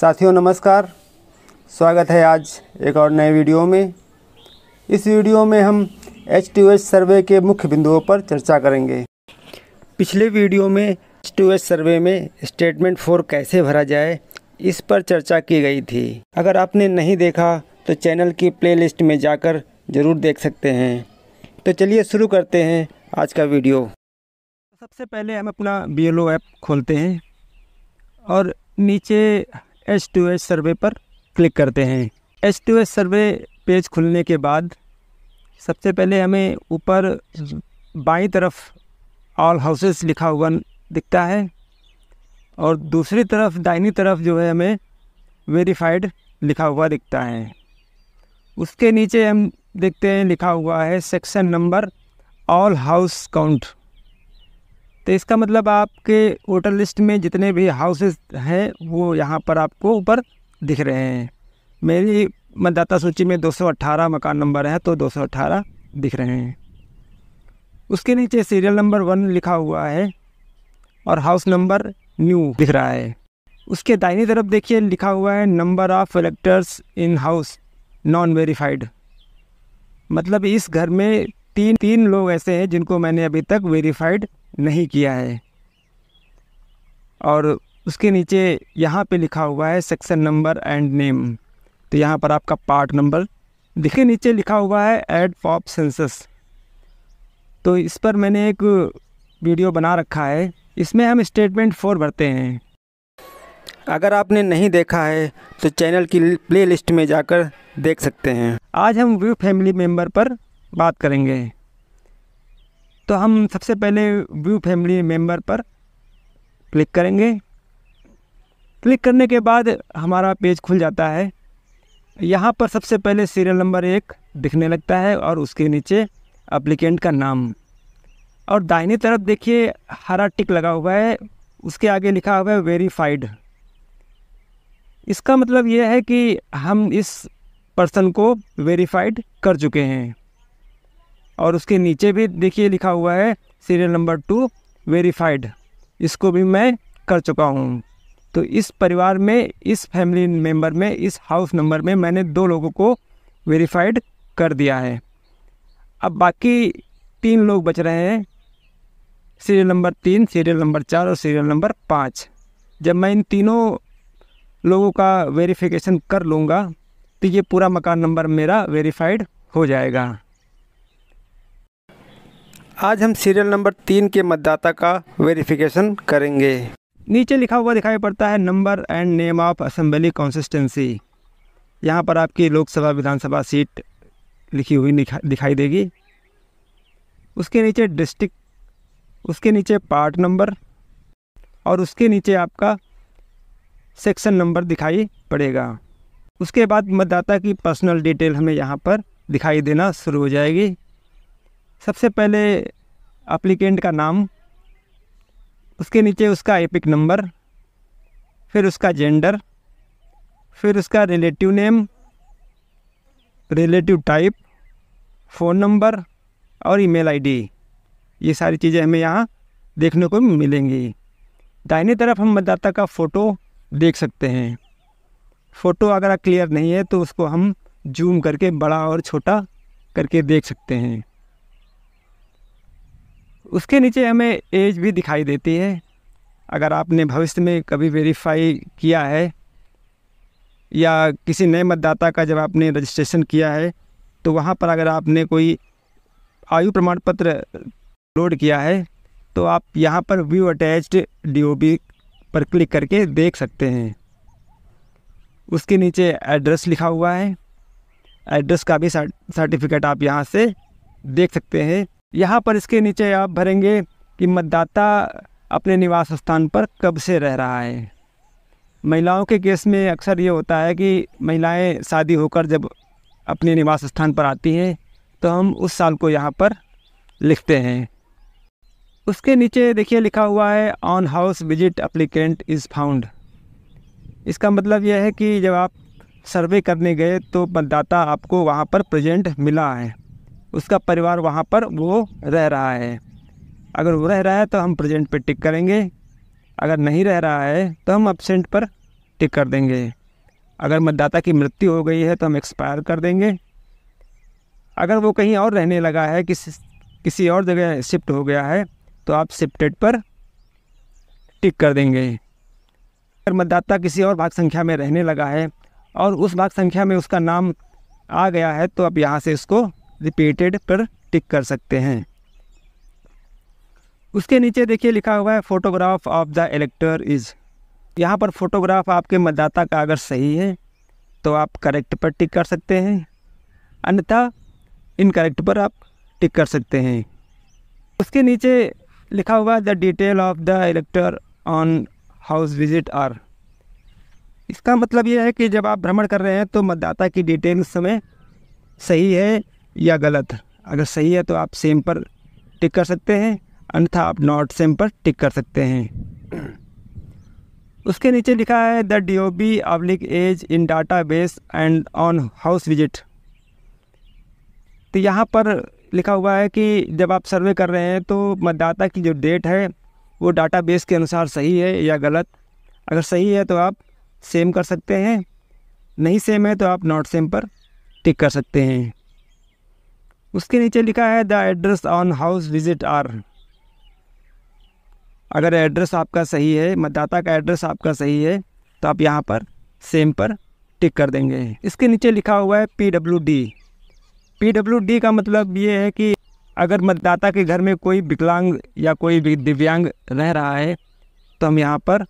साथियों नमस्कार स्वागत है आज एक और नए वीडियो में इस वीडियो में हम एच सर्वे के मुख्य बिंदुओं पर चर्चा करेंगे पिछले वीडियो में एच सर्वे में स्टेटमेंट फोर कैसे भरा जाए इस पर चर्चा की गई थी अगर आपने नहीं देखा तो चैनल की प्लेलिस्ट में जाकर ज़रूर देख सकते हैं तो चलिए शुरू करते हैं आज का वीडियो सबसे पहले हम अपना बी ऐप खोलते हैं और नीचे एस टू एच सर्वे पर क्लिक करते हैं H two H survey page खुलने के बाद सबसे पहले हमें ऊपर बाई तरफ ऑल हाउसेस लिखा हुआ दिखता है और दूसरी तरफ दाहिनी तरफ जो है हमें वेरीफाइड लिखा हुआ दिखता है उसके नीचे हम देखते हैं लिखा हुआ है section number all house count तो इसका मतलब आपके वोटर लिस्ट में जितने भी हाउसेस हैं वो यहाँ पर आपको ऊपर दिख रहे हैं मेरी मतदाता सूची में 218 मकान नंबर है तो 218 दिख रहे हैं उसके नीचे सीरियल नंबर वन लिखा हुआ है और हाउस नंबर न्यू दिख रहा है उसके दाहिनी तरफ देखिए लिखा हुआ है number of electors in house non verified मतलब इस घर में तीन तीन लोग ऐसे हैं जिनको मैंने अभी तक वेरीफाइड नहीं किया है और उसके नीचे यहाँ पे लिखा हुआ है सेक्शन नंबर एंड नेम तो यहाँ पर आपका पार्ट नंबर देखिए नीचे लिखा हुआ है एड पॉप सेंसस तो इस पर मैंने एक वीडियो बना रखा है इसमें हम स्टेटमेंट फोर भरते हैं अगर आपने नहीं देखा है तो चैनल की प्लेलिस्ट में जाकर देख सकते हैं आज हम व्यू फैमिली मेम्बर पर बात करेंगे तो हम सबसे पहले व्यू फैमिली मेम्बर पर क्लिक करेंगे क्लिक करने के बाद हमारा पेज खुल जाता है यहाँ पर सबसे पहले सीरियल नंबर एक दिखने लगता है और उसके नीचे अप्लीकेंट का नाम और दाहिनी तरफ देखिए हरा टिक लगा हुआ है उसके आगे लिखा हुआ है वेरीफाइड इसका मतलब यह है कि हम इस पर्सन को वेरीफाइड कर चुके हैं और उसके नीचे भी देखिए लिखा हुआ है सीरियल नंबर टू वेरीफाइड इसको भी मैं कर चुका हूँ तो इस परिवार में इस फैमिली मेंबर में इस हाउस नंबर में मैंने दो लोगों को वेरीफाइड कर दिया है अब बाकी तीन लोग बच रहे हैं सीरियल नंबर तीन सीरियल नंबर चार और सीरियल नंबर पाँच जब मैं इन तीनों लोगों का वेरिफिकेशन कर लूँगा तो ये पूरा मकान नंबर मेरा वेरीफाइड हो जाएगा आज हम सीरियल नंबर तीन के मतदाता का वेरिफिकेशन करेंगे नीचे लिखा हुआ दिखाई पड़ता है number and name of assembly constituency यहाँ पर आपकी लोकसभा विधानसभा सीट लिखी हुई दिखा, दिखाई देगी उसके नीचे डिस्ट्रिक्ट उसके नीचे पार्ट नंबर और उसके नीचे आपका सेक्शन नंबर दिखाई पड़ेगा उसके बाद मतदाता की पर्सनल डिटेल हमें यहाँ पर दिखाई देना शुरू हो जाएगी सबसे पहले अप्लीकेंट का नाम उसके नीचे उसका एपिक नंबर फिर उसका जेंडर फिर उसका relative name relative type phone number और ईमेल आईडी ये सारी चीज़ें हमें यहाँ देखने को मिलेंगी दाहिने तरफ हम मतदाता का फ़ोटो देख सकते हैं फ़ोटो अगर क्लियर नहीं है तो उसको हम जूम करके बड़ा और छोटा करके देख सकते हैं उसके नीचे हमें एज भी दिखाई देती है अगर आपने भविष्य में कभी वेरीफाई किया है या किसी नए मतदाता का जब आपने रजिस्ट्रेशन किया है तो वहाँ पर अगर आपने कोई आयु प्रमाण पत्र लोड किया है तो आप यहाँ पर व्यू अटैच्ड डीओबी पर क्लिक करके देख सकते हैं उसके नीचे एड्रेस लिखा हुआ है एड्रेस का भी सर्टिफिकेट आप यहाँ से देख सकते हैं यहाँ पर इसके नीचे आप भरेंगे कि मतदाता अपने निवास स्थान पर कब से रह रहा है महिलाओं के केस में अक्सर ये होता है कि महिलाएं शादी होकर जब अपने निवास स्थान पर आती हैं तो हम उस साल को यहाँ पर लिखते हैं उसके नीचे देखिए लिखा हुआ है on house visit applicant is found इसका मतलब यह है कि जब आप सर्वे करने गए तो मतदाता आपको वहाँ पर प्रेजेंट मिला है उसका परिवार वहाँ पर वो रह रहा है अगर वो रह रहा है तो हम प्रेजेंट पर टिक करेंगे अगर नहीं रह रहा है तो हम अपसेंट पर टिक कर देंगे अगर मतदाता की मृत्यु हो गई है तो हम एक्सपायर कर देंगे अगर वो कहीं और रहने लगा है किसी किसी और जगह शिफ्ट हो गया है तो आप शिफ्टेड पर टिक कर देंगे अगर मतदाता किसी और भाग संख्या में रहने लगा है और उस भाग संख्या में उसका नाम आ गया है तो आप यहाँ से इसको रिपीटेड पर टिक कर सकते हैं उसके नीचे देखिए लिखा हुआ है photograph of the elector is यहाँ पर फ़ोटोग्राफ आपके मतदाता का अगर सही है तो आप करेक्ट पर टिक कर सकते हैं अन्यथा इनकरेक्ट पर आप टिक कर सकते हैं उसके नीचे लिखा हुआ है the detail of the elector on house visit are इसका मतलब यह है कि जब आप भ्रमण कर रहे हैं तो मतदाता की डिटेल उस समय सही है या गलत अगर सही है तो आप सेम पर टिक कर सकते हैं अन्यथा आप नॉट सेम पर टिक कर सकते हैं उसके नीचे लिखा है द डी ओ बी अब्लिक age in database and on house visit तो यहाँ पर लिखा हुआ है कि जब आप सर्वे कर रहे हैं तो मतदाता की जो डेट है वो डाटा बेस के अनुसार सही है या गलत अगर सही है तो आप सेम कर सकते हैं नहीं सेम है तो आप नॉट सेम पर टिक कर सकते हैं उसके नीचे लिखा है the address on house visit are अगर एड्रेस आपका सही है मतदाता का एड्रेस आपका सही है तो आप यहाँ पर सेम पर टिक कर देंगे इसके नीचे लिखा हुआ है P W D P W D का मतलब ये है कि अगर मतदाता के घर में कोई विकलांग या कोई दिव्यांग रह रहा है तो हम यहाँ पर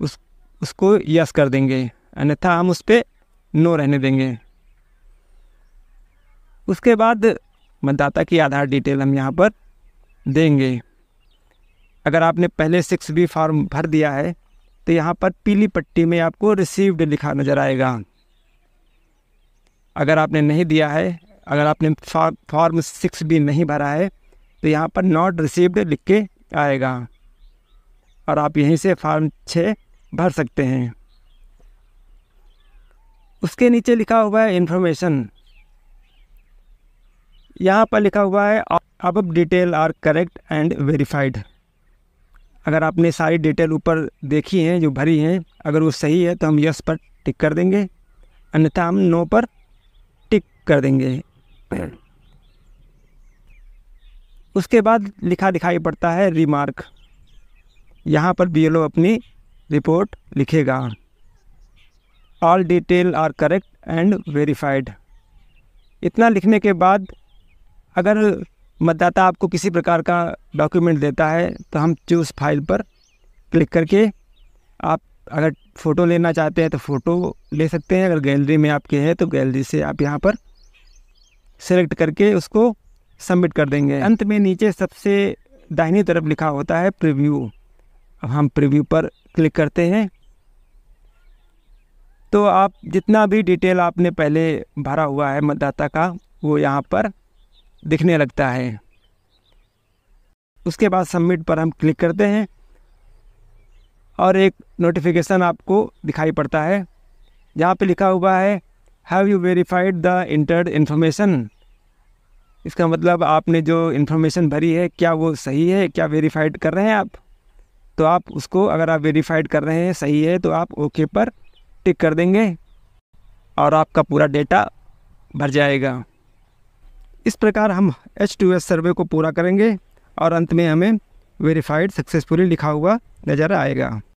उस उसको यस कर देंगे अन्यथा हम उस पर नो रहने देंगे उसके बाद मतदाता की आधार डिटेल हम यहाँ पर देंगे अगर आपने पहले सिक्स बी फॉर्म भर दिया है तो यहाँ पर पीली पट्टी में आपको रिसीव्ड लिखा नज़र आएगा अगर आपने नहीं दिया है अगर आपने फॉर्म सिक्स बी नहीं भरा है तो यहाँ पर नॉट रिसीव्ड लिख के आएगा और आप यहीं से फॉर्म छः भर सकते हैं उसके नीचे लिखा हुआ है इन्फॉर्मेशन यहाँ पर लिखा हुआ है अब detail are correct and verified अगर आपने सारी डिटेल ऊपर देखी हैं जो भरी हैं अगर वो सही है तो हम यस पर टिक कर देंगे अन्यथा हम नो पर टिक कर देंगे उसके बाद लिखा दिखाई पड़ता है रिमार्क यहाँ पर बी अपनी रिपोर्ट लिखेगा all detail are correct and verified इतना लिखने के बाद अगर मतदाता आपको किसी प्रकार का डॉक्यूमेंट देता है तो हम चूज़ फाइल पर क्लिक करके आप अगर फ़ोटो लेना चाहते हैं तो फ़ोटो ले सकते हैं अगर गैलरी में आपके हैं तो गैलरी से आप यहाँ पर सेलेक्ट करके उसको सबमिट कर देंगे अंत में नीचे सबसे दाहिनी तरफ लिखा होता है प्रीव्यू अब हम प्रीव्यू पर क्लिक करते हैं तो आप जितना भी डिटेल आपने पहले भरा हुआ है मतदाता का वो यहाँ पर दिखने लगता है उसके बाद सबमिट पर हम क्लिक करते हैं और एक नोटिफिकेशन आपको दिखाई पड़ता है जहाँ पे लिखा हुआ है have you verified the entered information इसका मतलब आपने जो इन्फॉर्मेशन भरी है क्या वो सही है क्या वेरीफाइड कर रहे हैं आप तो आप उसको अगर आप वेरीफाइड कर रहे हैं सही है तो आप ओके पर टिक कर देंगे और आपका पूरा डेटा भर जाएगा इस प्रकार हम एच टू एस सर्वे को पूरा करेंगे और अंत में हमें वेरीफाइड सक्सेसफुली लिखा हुआ नज़र आएगा